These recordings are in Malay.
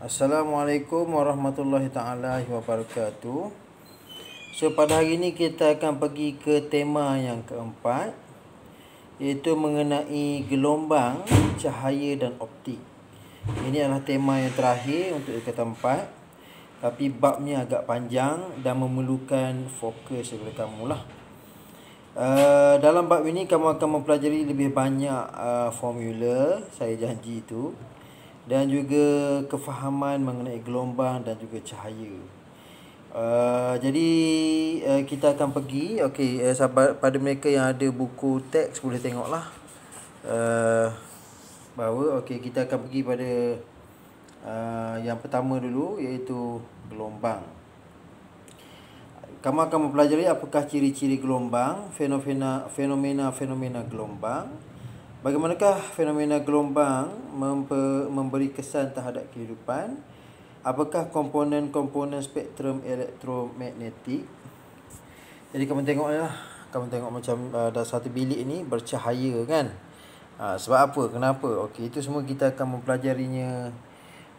Assalamualaikum warahmatullahi taala wabarakatuh. So pada hari ini kita akan pergi ke tema yang keempat iaitu mengenai gelombang cahaya dan optik. Ini adalah tema yang terakhir untuk yang tempat, tapi babnya agak panjang dan memerlukan fokus daripada kamu lah. Uh, dalam bab ini kamu akan mempelajari lebih banyak uh, formula, saya janji itu dan juga kefahaman mengenai gelombang dan juga cahaya. Uh, jadi uh, kita akan pergi okey uh, sahabat pada mereka yang ada buku teks boleh tengoklah. Uh, bahawa okey kita akan pergi pada uh, yang pertama dulu iaitu gelombang. Kamu akan mempelajari apakah ciri-ciri gelombang, fenomena fenomena fenomena gelombang. Bagaimanakah fenomena gelombang memberi kesan terhadap kehidupan? Apakah komponen-komponen spektrum elektromagnetik? Jadi kamu tengoklah, kamu tengok macam ada uh, satu bilik ini bercahaya kan? Ha, sebab apa? Kenapa? Okey, itu semua kita akan mempelajarinya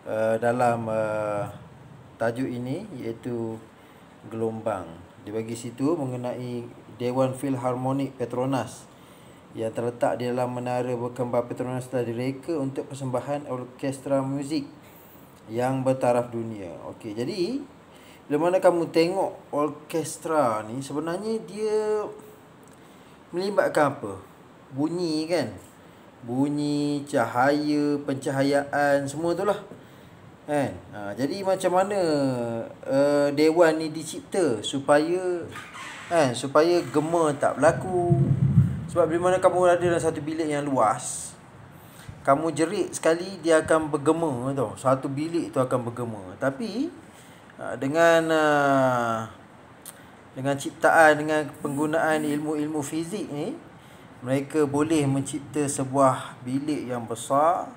uh, dalam uh, tajuk ini iaitu gelombang. Di bagi situ mengenai Dewan Filharmonik Petronas yang terletak di dalam menara berkembar Petronas telah direka untuk persembahan orkestra muzik yang bertaraf dunia. Okey, jadi bila mana kamu tengok orkestra ni sebenarnya dia melibatkan apa? Bunyi kan? Bunyi, cahaya, pencahayaan, semua tu lah. Kan? Ha, jadi macam mana uh, dewan ni dicipta supaya kan, supaya gema tak berlaku, sebab bila mana kamu ada dalam satu bilik yang luas Kamu jerit sekali dia akan bergema tau Satu bilik tu akan bergema Tapi ah, dengan ah, dengan ciptaan dengan penggunaan ilmu-ilmu fizik ni mereka boleh mencipta sebuah bilik yang besar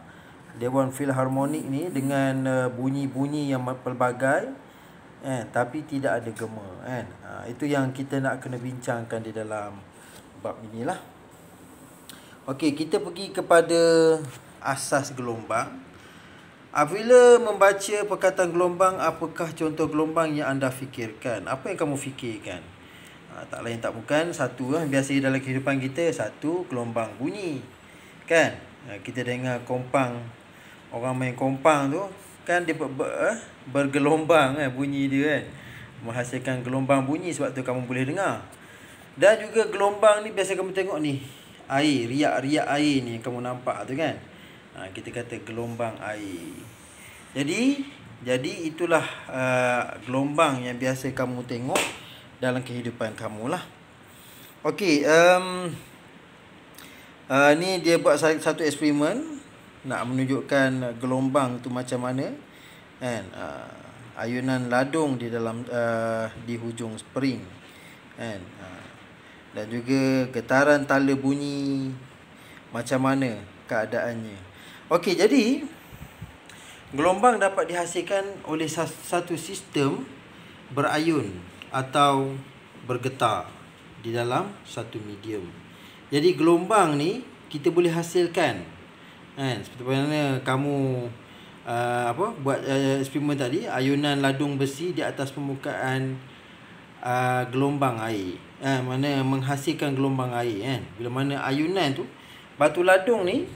Dewan Filharmonik ni dengan ah, bunyi-bunyi yang pelbagai eh, tapi tidak ada gema kan eh. itu yang kita nak kena bincangkan di dalam bab inilah. Okey, kita pergi kepada asas gelombang. Apabila membaca perkataan gelombang, apakah contoh gelombang yang anda fikirkan? Apa yang kamu fikirkan? Ha, tak lain tak bukan, satu lah. Biasa dalam kehidupan kita, satu gelombang bunyi. Kan? Ha, kita dengar kompang. Orang main kompang tu, kan dia ber, ber, eh, bergelombang kan, bunyi dia kan. Menghasilkan gelombang bunyi sebab tu kamu boleh dengar. Dan juga gelombang ni biasa kamu tengok ni Air, riak-riak air ni kamu nampak tu kan ha, Kita kata gelombang air Jadi, jadi itulah uh, gelombang yang biasa kamu tengok dalam kehidupan kamu lah Ok, um, uh, ha, ni dia buat satu eksperimen Nak menunjukkan gelombang tu macam mana kan? uh, Ayunan ladung di dalam uh, di hujung spring kan? uh, dan juga getaran tala bunyi macam mana keadaannya. Okey, jadi gelombang dapat dihasilkan oleh satu sistem berayun atau bergetar di dalam satu medium. Jadi gelombang ni kita boleh hasilkan kan seperti mana kamu uh, apa buat uh, eksperimen tadi ayunan ladung besi di atas permukaan uh, gelombang air. Eh, mana menghasilkan gelombang air kan. Eh. Bila mana ayunan tu batu ladung ni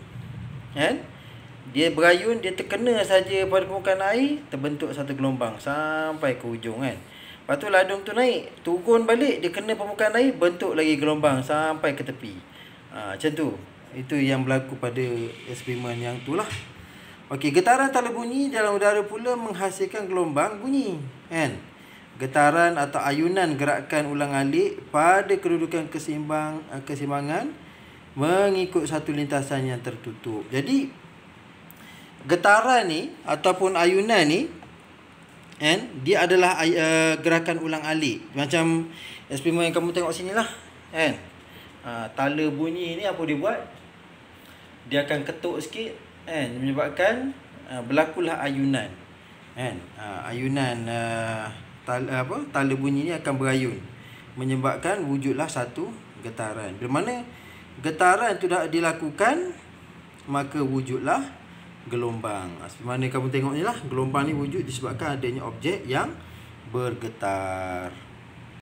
kan eh, dia berayun dia terkena saja pada permukaan air terbentuk satu gelombang sampai ke hujung kan. Batu ladung tu naik turun balik dia kena permukaan air bentuk lagi gelombang sampai ke tepi. Ha, macam tu. Itu yang berlaku pada eksperimen yang tu lah Okey, getaran tali bunyi dalam udara pula menghasilkan gelombang bunyi. Kan? getaran atau ayunan gerakan ulang-alik pada kedudukan kesimbang eh, kesimbangan mengikut satu lintasan yang tertutup. Jadi getaran ni ataupun ayunan ni kan dia adalah uh, gerakan ulang-alik. Macam eksperimen yang kamu tengok sini lah kan. Ha, tala bunyi ni apa dia buat? Dia akan ketuk sikit kan menyebabkan uh, berlakulah ayunan. Kan? Ha, ayunan uh, Tal eh, apa tala bunyi ni akan berayun menyebabkan wujudlah satu getaran Di mana getaran itu dah dilakukan maka wujudlah gelombang Di ha, mana kamu tengok ni lah gelombang ni wujud disebabkan adanya objek yang bergetar